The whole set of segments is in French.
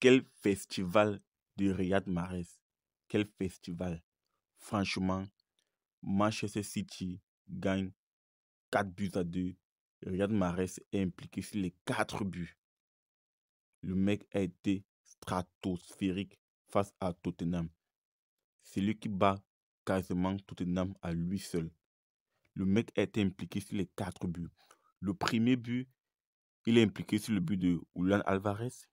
Quel festival de Riyad Mahrez. Quel festival. Franchement, Manchester City gagne 4 buts à 2. Riyad Mahrez est impliqué sur les 4 buts. Le mec a été stratosphérique face à Tottenham. C'est lui qui bat quasiment Tottenham à lui seul. Le mec a été impliqué sur les 4 buts. Le premier but, il est impliqué sur le but de oulan Alvarez.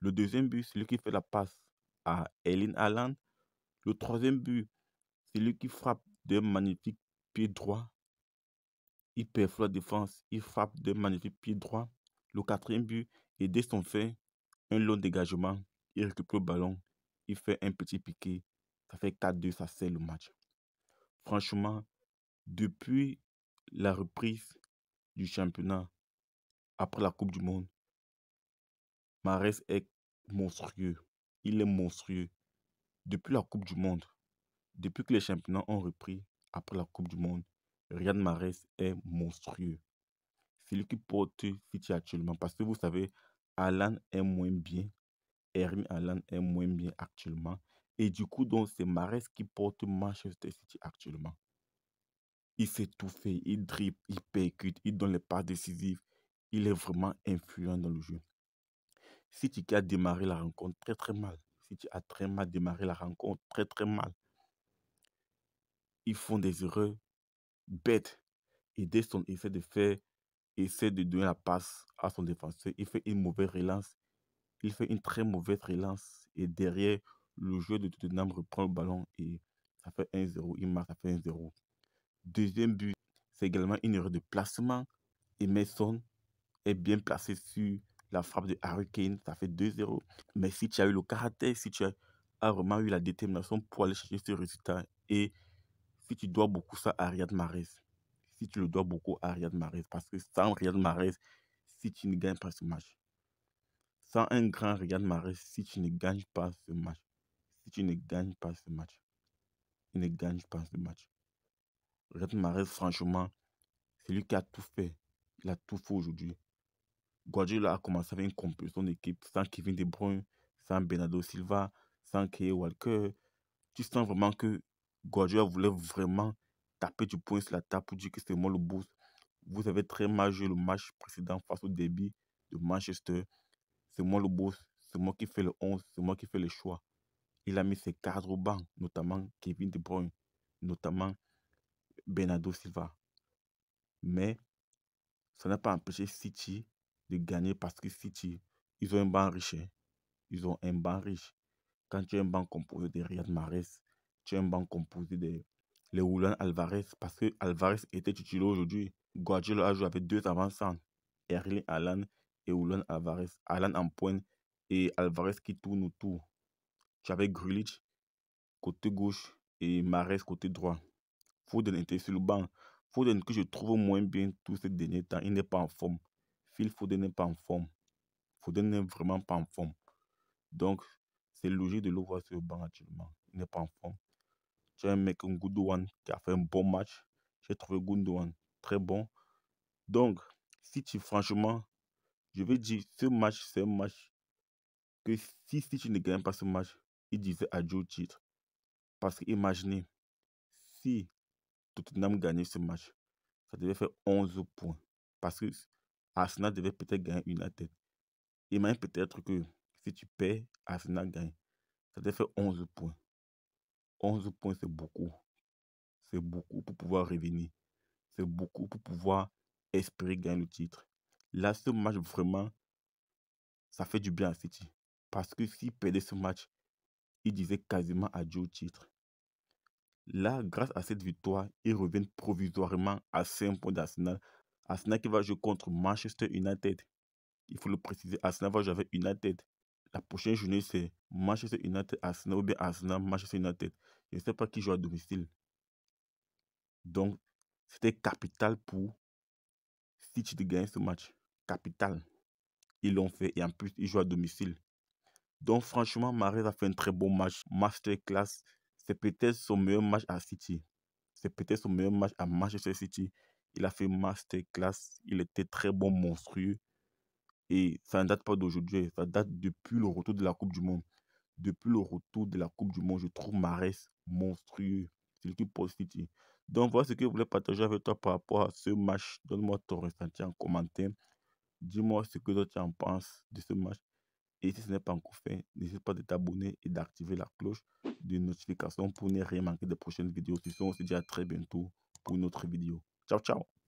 Le deuxième but, c'est lui qui fait la passe à Ellen Allen. Le troisième but, c'est lui qui frappe d'un magnifique pied droit. Il perfoie la défense, il frappe d'un magnifique pied droit. Le quatrième but, et dès son fait, un long dégagement, il récupère le ballon, il fait un petit piqué. Ça fait 4-2, ça c'est le match. Franchement, depuis la reprise du championnat après la Coupe du Monde, est monstrueux. Il est monstrueux. Depuis la Coupe du Monde, depuis que les championnats ont repris après la Coupe du Monde, Riyad Mahrez est monstrueux. C'est lui qui porte City actuellement. Parce que vous savez, Alan est moins bien. Ernie Alan est moins bien actuellement. Et du coup, donc, c'est Mahrez qui porte Manchester City actuellement. Il s'est tout fait, Il drip, il percute, il donne les pas décisifs Il est vraiment influent dans le jeu. Si tu as démarré la rencontre très très mal, si tu as très mal démarré la rencontre très très mal, ils font des erreurs bêtes. Et Deston essaie de faire, essaie de donner la passe à son défenseur. Il fait une mauvaise relance. Il fait une très mauvaise relance. Et derrière, le joueur de Tottenham reprend le ballon et ça fait 1-0. Il marque, ça fait 1-0. Deuxième but, c'est également une erreur de placement. et Mason est bien placé sur la frappe de Harry Kane, ça fait 2-0. Mais si tu as eu le caractère, si tu as vraiment eu la détermination pour aller chercher ce résultat, et si tu dois beaucoup ça à Riyad Mahrez, si tu le dois beaucoup à Riyad Mahrez, parce que sans Riyad Mahrez, si tu ne gagnes pas ce match, sans un grand Riyad Mahrez, si tu ne gagnes pas ce match, si tu ne gagnes pas ce match, il ne gagne pas ce match. Riyad Mahrez, franchement, c'est lui qui a tout fait. Il a tout fait aujourd'hui. Guardiola a commencé avec une composition d'équipe sans Kevin De Bruyne, sans Bernardo Silva, sans Kay Walker. Tu sens vraiment que Guardiola voulait vraiment taper du poing sur la table pour dire que c'est moi le boss. Vous avez très mal joué le match précédent face au débit de Manchester. C'est moi le boss, c'est moi qui fais le 11, c'est moi qui fais le choix. Il a mis ses cadres au banc, notamment Kevin De Bruyne, notamment Bernardo Silva. Mais ça n'a pas empêché City de gagner parce que si ils ont un banc riche, hein. ils ont un banc riche. Quand tu as un banc composé de Riyad Mahrez, tu as un banc composé de Leoulan Alvarez, parce que Alvarez était titulaire aujourd'hui. Guardiola a joué avec deux avant Erling Alan et Oulan Alvarez. Alan en pointe et Alvarez qui tourne autour. Tu avais Grulich côté gauche et Mahrez côté droit. Foden était sur le banc. Foden que je trouve moins bien tous ces derniers temps, il n'est pas en forme. Phil Foden n'est pas en forme. Foden n'est vraiment pas en forme. Donc, c'est logique de le voir sur le banc actuellement. Il n'est pas en forme. J'ai un mec, un one qui a fait un bon match. J'ai trouvé Goudouane très bon. Donc, si tu, franchement, je vais dire, ce match, c'est un match que si, si tu ne gagnes pas ce match, il disait adieu au titre. Parce que imaginez, si Tottenham gagnait ce match, ça devait faire 11 points. Parce que Arsenal devait peut-être gagner une à tête. même peut-être que si tu perds, Arsenal gagne. Ça te fait 11 points. 11 points, c'est beaucoup. C'est beaucoup pour pouvoir revenir. C'est beaucoup pour pouvoir espérer gagner le titre. Là, ce match, vraiment, ça fait du bien à City. Parce que s'il perdait ce match, il disait quasiment adieu au titre. Là, grâce à cette victoire, ils reviennent provisoirement à 5 points d'Arsenal Arsenal qui va jouer contre Manchester United. Il faut le préciser, Arsenal va jouer avec United. La prochaine journée, c'est Manchester United, Arsenal ou bien Arsenal, Manchester United. Je ne sais pas qui joue à domicile. Donc, c'était capital pour City de gagner ce match. Capital. Ils l'ont fait et en plus, ils jouent à domicile. Donc, franchement, Marais a fait un très bon match. Masterclass. C'est peut-être son meilleur match à City. C'est peut-être son meilleur match à Manchester City. Il a fait masterclass. Il était très bon, monstrueux. Et ça ne date pas d'aujourd'hui. Ça date depuis le retour de la Coupe du Monde. Depuis le retour de la Coupe du Monde, je trouve Marès monstrueux. C'est type positif. Donc voilà ce que je voulais partager avec toi par rapport à ce match. Donne-moi ton ressenti en commentaire. Dis-moi ce que tu en penses de ce match. Et si ce n'est pas encore fait, n'hésite pas de t'abonner et d'activer la cloche de notification pour ne rien manquer des prochaines vidéos. Sinon, on se dit à très bientôt pour une autre vidéo. Tchau, tchau.